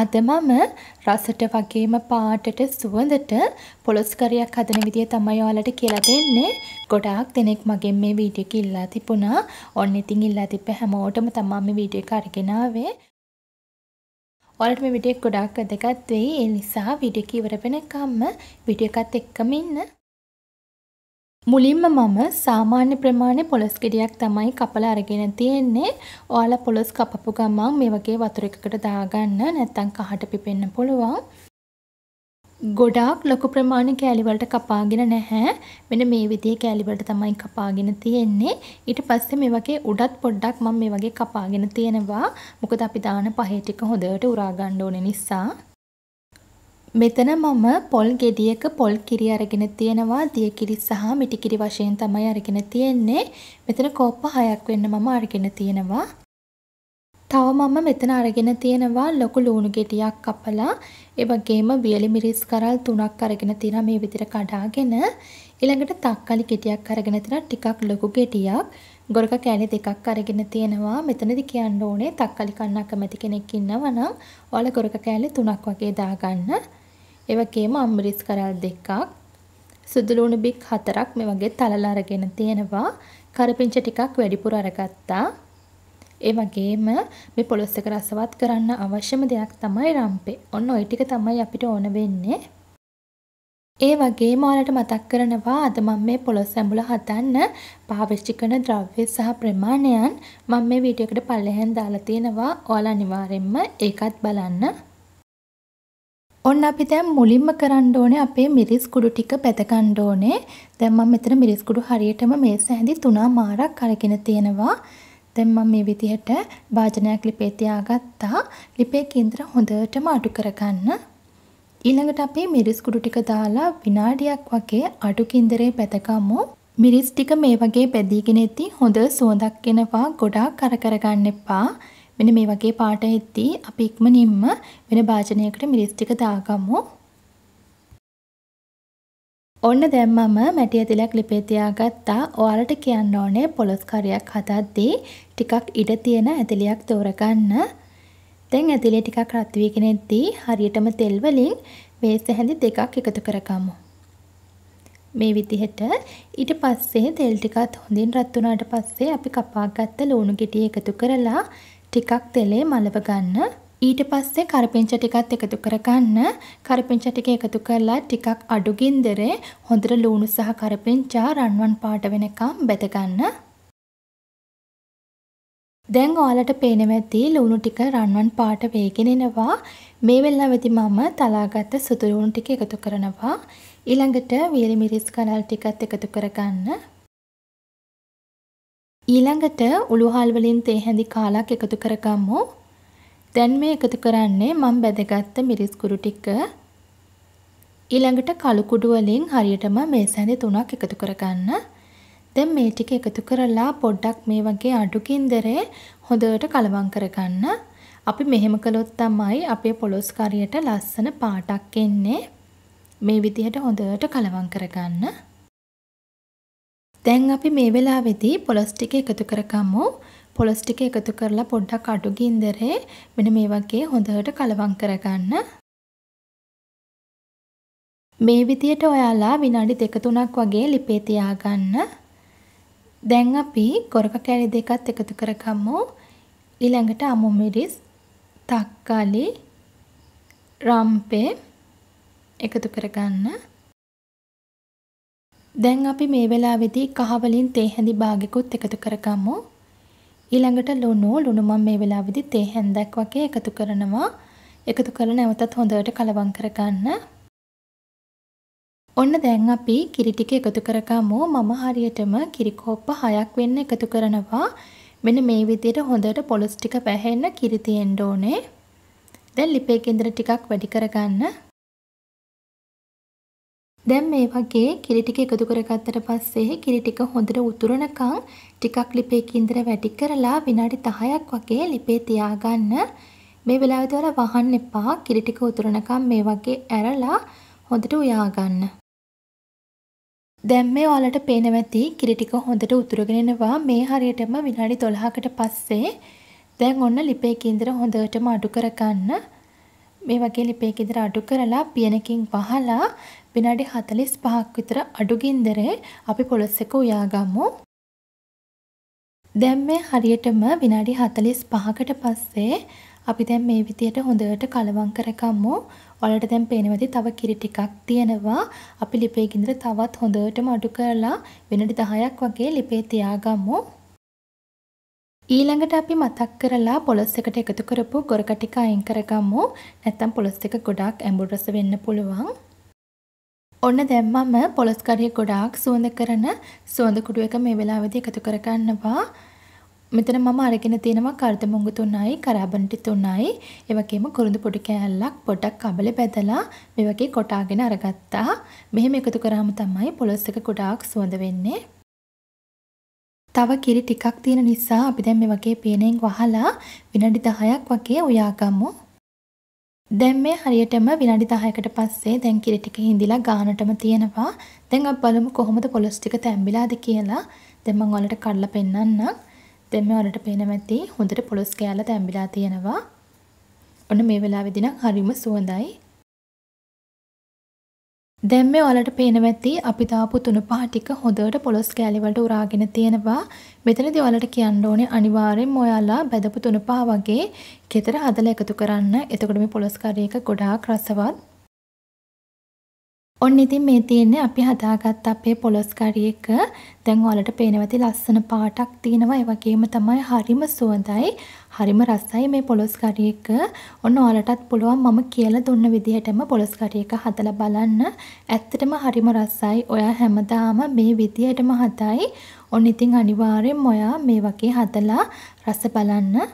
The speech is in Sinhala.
අද මම රසට වගේම පාටට සුවඳට පොලොස්කරයක් හදන විදිය තමයි ඔයාලට කියලා දෙන්නේ. ගොඩාක් දෙනෙක් මගෙන් මේ වීඩියෝ එක ඉල්ලා තිබුණා. ඔන්න ඉතින් ඉල්ලා තිබ්බ හැමෝටම තමයි මේ වීඩියෝ එක අරගෙන ආවේ. ඔයාලට මේ වීඩියෝ එක ගොඩාක් වැදගත් වෙයි. ඒ නිසා වීඩියෝ එක ඉවර වෙනකම්ම වීඩියෝ එකත් එක්කම ඉන්න. මුලින්ම මම සාමාන්‍ය ප්‍රමාණය පොලොස් ගෙඩියක් තමයි කපලා අරගෙන තියෙන්නේ. ඔයාලා පොලොස් කපපු ගමන් මේ වගේ වතුර එකකට දාගන්න නැත්නම් කහට පිපෙන්න පුළුවන්. ගොඩාක් ලොකු ප්‍රමාණය කෑලි වලට කපාගෙන නැහැ. මෙන්න මේ විදිහේ කෑලි වලට තමයි කපාගෙන තියෙන්නේ. ඊට පස්සේ මේ වගේ උඩත් පොඩ්ඩක් මම මේ වගේ කපාගෙන තියෙනවා. මොකද අපි දාන පහේ ටික හොඳට උරා ගන්න ඕනේ නිසා. මෙතන මම පොල් ගෙඩියක පොල් කිරි අරගෙන තියෙනවා දිය කිරි සහ මිටි කිරි වශයෙන් තමයි අරගෙන තියෙන්නේ. මෙතන කෝප්ප 6ක් වෙන්න මම අරගෙන තියෙනවා. තව මම මෙතන අරගෙන තියෙනවා ලොකු ලුණු ගෙඩියක් කපලා ඒ වගේම වියලි මිරිස් කරල් තුනක් අරගෙන තියෙනවා මේ විදිහට කඩාගෙන ඊළඟට තක්කාලි ගෙඩියක් අරගෙන තියෙනවා ටිකක් ලොකු ගෙඩියක් ගොරක කෑලි දෙකක් අරගෙන තියෙනවා මෙතනදි කියන්න ඕනේ තක්කාලි කන්න කැමති කෙනෙක් ඉන්නවා නම් ඔයාලා ගොරක කෑලි තුනක් වගේ දාගන්න ඒ වගේම අම්බරිස් කරල් දෙකක් සුදු ලුණු බික් හතරක් මේ වගේ තලලා අරගෙන තියෙනවා. කරපිංච ටිකක් වැඩිපුර අරගත්තා. ඒ වගේම මේ පොලොස් එක රසවත් කරන්න අවශ්‍යම දෙයක් තමයි රම්පේ. ඔන්න ওই ටික තමයි අපිට ඕන වෙන්නේ. ඒ වගේම ඔයාලට මතක් කරනවා අද මම මේ පොලොස් ඇඹුල හදන්න පාවිච්චි කරන ද්‍රව්‍ය සහ ප්‍රමාණයන් මම මේ වීඩියෝ එකට පල්ලෙහෙන් දාලා තියෙනවා. ඔයාලා අනිවාර්යෙන්ම ඒකත් බලන්න. ඔන්න අපි දැන් මුලින්ම කරන්න ඕනේ අපේ මිරිස් කුඩු ටික පැද ගන්න ඕනේ. දැන් මම මෙතන මිරිස් කුඩු හරියටම මේස ඇඳි තුනා මාරක් අරගෙන තියෙනවා. දැන් මම මේ විදිහට භාජනයක් ලිපේ තියාගත්තා. ලිපේ කේන්දර හොඳටම අඩු කරගන්න. ඊළඟට අපි මිරිස් කුඩු ටික දාලා විනාඩියක් වගේ අඩු කේන්දරේ පැදගමු. මිරිස් ටික මේ වගේ පැදීගෙන ඉති හොඳ සුවඳක් එනවා. ගොඩාක් කර කරගන්න එපා. මෙන්න මේ වගේ පාට එද්දී අපි ඉක්මනින්ම වෙන භාජනයකට මිරිස් ටික දාගමු. ඔන්න දැන් මම මැටි ඇදලා ක්ලිපේ තියාගත්තා. ඔයාලට කියන්න ඕනේ පොලොස් කරයක් හදද්දී ටිකක් ඉඩ තියෙන ඇදලියක් තෝරගන්න. දැන් ඇදලිය ටිකක් රත් වීගෙන එද්දී හරියටම තෙල් වලින් වේස හැඳි දෙකක් එකතු කරගමු. මේ විදිහට ඊට පස්සේ තෙල් ටිකත් හොඳින් රත් වුණාට පස්සේ අපි කපාගත්ත ලුණු ගෙඩිය එකතු කරලා ටිකක් තෙලේ මලව ගන්න. ඊට පස්සේ කරපිංච ටිකත් එකතු කරගන්න. කරපිංච ටික එකතු කරලා ටිකක් අඩු ගින්දරේ හොඳට ලුණු සහ කරපිංචා රන්වන් පාට වෙනකම් බෙද ගන්න. දැන් ඔයාලට පේනවැති ලුණු ටික රන්වන් පාට වේගෙන එනවා. මේ වෙලාවෙදි මම තලාගත්ත සුදු ලුණු ටික එකතු කරනවා. ඊළඟට වියලි මිරිස් කනල් ටිකත් එකතු කරගන්න. ඊළඟට උළුහාල් වලින් තේ හැඳි කාලක් එකතු කරගමු. දැන් මේ එකතු කරන්නේ මම බැදගත්ත මිරිස් කුරු ටික. ඊළඟට කළු කුඩු වලින් හරියටම මේ සැඳි තුනක් එකතු කරගන්න. දැන් මේ ටික එකතු කරලා පොඩ්ඩක් මේ වගේ අඩු කින්දරේ හොඳට කලවම් කරගන්න. අපි මෙහෙම කළොත් තමයි අපේ පොලොස් කරියට ලස්සන පාටක් එන්නේ. මේ විදිහට හොඳට කලවම් කරගන්න. දැන් අපි මේ වෙලාවේදී පොලොස් ටික එකතු කරගමු. පොලොස් ටික එකතු කරලා පොඩ්ඩක් අඩු ගින්දරේ මෙන්න මේ වගේ හොඳට කලවම් කරගන්න. මේ විදියට ඔයාලා විනාඩි දෙක තුනක් වගේ ලිපේ තියාගන්න. දැන් අපි ගොරක කැරි දෙකත් එකතු කරගමු. ඊළඟට අමු මිරිස්, තක්කාලි, රම්පේ එකතු කරගන්න. දැන් අපි මේ වෙලාවේදී කහ වලින් තේ හැඳි භාගිකුත් එකතු කරගමු. ඊළඟට ලුණු ලුණු මම මේ වෙලාවේදී තේ හැන්දක් වගේ එකතු කරනවා. එකතු කරලා නැවතත් හොඳට කලවම් කරගන්න. ඔන්න දැන් අපි කිරි ටික එකතු කරගමු. මම හරියටම කිරි කෝප්ප 6ක් වෙන්න එකතු කරනවා. මෙන්න මේ විදිහට හොඳට පොලොස් ටික වැහෙන්න කිරි තියෙන්න ඕනේ. දැන් ලිපේ කේන්දර ටිකක් වැඩි කරගන්න. දැන් මේ වගේ කිරි ටික එකතු කරගත්තට පස්සේ කිරි ටික හොඳට උතුරනකන් ටිකක් ලිපේ කින්දර වැටි කරලා විනාඩි 10ක් වගේ ලිපේ තියාගන්න. මේ වෙලාවට වල වහන්න එපා. කිරි ටික උතුරනකන් මේ වගේ ඇරලා හොඳට උයා ගන්න. දැන් මේ ඔයාලට පේනවැති කිරි ටික හොඳට උතුරගෙන එනවා මේ හරියටම විනාඩි 12කට පස්සේ දැන් ඔන්න ලිපේ කේන්දර හොඳටම අඩු කරගන්න මේ වගේ ලිපේ ගෙදර අඩු කරලා පියනකින් වහලා විනාඩි 45ක් විතර අඩු ගින්දරේ අපි පොලොස් එක උයාගමු. දැන් මේ හරියටම විනාඩි 45කට පස්සේ අපි දැන් මේ විදියට හොඳට කලවම් කරගමු. ඔයාලට දැන් පේනවද තව කිරි ටිකක් තියෙනවා. අපි ලිපේ ගින්දර තවත් හොඳටම අඩු කරලා විනාඩි 10ක් වගේ ලිපේ තියාගමු. ඊළඟට අපි මතක් කරලා පොලොස් එකට එකතු කරපු ගොරකටික අයින් කරගමු. නැත්තම් පොලොස් එක ගොඩාක් ඇඹුල් රස වෙන්න පුළුවන්. ඔන්න දැන් මම පොලොස් කඩේ ගොඩාක් සුවඳ කරන සුවඳ කුඩු එක මේ වෙලාවේදී එකතු කරගන්නවා. මෙතන මම අරගෙන තියෙනවා කර්ද මුංගු තුනයි, කරාබන්ටි තුනයි, ඒ වගේම කුරුඳු පොඩි කෑල්ලක් පොඩක් අබලේ බැදලා මේ වගේ කොටාගෙන අරගත්තා. මෙහෙම එකතු කරාම තමයි පොලොස් එක ගොඩාක් සුවඳ වෙන්නේ. තව කිරි ටිකක් තියෙන නිසා අපි දැන් මේ වගේ පේනෙන් වහලා විනාඩි 10ක් වගේ උයාගමු. දැන් මේ හරියටම විනාඩි 10කට පස්සේ දැන් කිරි ටික හිඳිලා ගානටම තියෙනවා. දැන් අපි බලමු කොහොමද පොලොස් ටික තැඹිලාද කියලා. දැන් මම ඔයාලට කඩලා පෙන්නන්නම්. දැන් මේ ඔයාලට පේනවා ඇති හොඳට පොලොස් කෑල්ල තැඹිලා තියෙනවා. ඔන්න මේ වෙලාවේදී නම් හරිම සුවඳයි. දැන් මේ ඔයාලට පේනවා ඇති අපි දාපු තුන පහ ටික හොඳට පොලොස් කෑලි වලට උරාගෙන තියෙනවා. මෙතනදී ඔයාලට කියන්න ඕනේ අනිවාර්යෙන්ම ඔයාලා බදපු තුන පහ වගේ ගෙදර හදලා එකතු කරන්න. එතකොට මේ පොලොස් කරි එක ගොඩාක් රසවත් ඔන්න ඉතින් මේ තියෙන්නේ අපි හදාගත්ත අපේ පොලොස් කරි එක. දැන් ඔයාලට පේනවති ලස්සන පාටක් තියෙනවා. ඒ වගේම තමයි හරිම සුවඳයි. හරිම රසයි මේ පොලොස් කරි එක. ඔන්න ඔයාලටත් පුළුවන් මම කියලා දුන්න විදිහටම පොලොස් කරි එක හදලා බලන්න. ඇත්තටම හරිම රසයි. ඔයා හැමදාම මේ විදිහටම හදයි. ඔන්න ඉතින් අනිවාර්යෙන් ඔයා මේ වගේ හදලා රස බලන්න.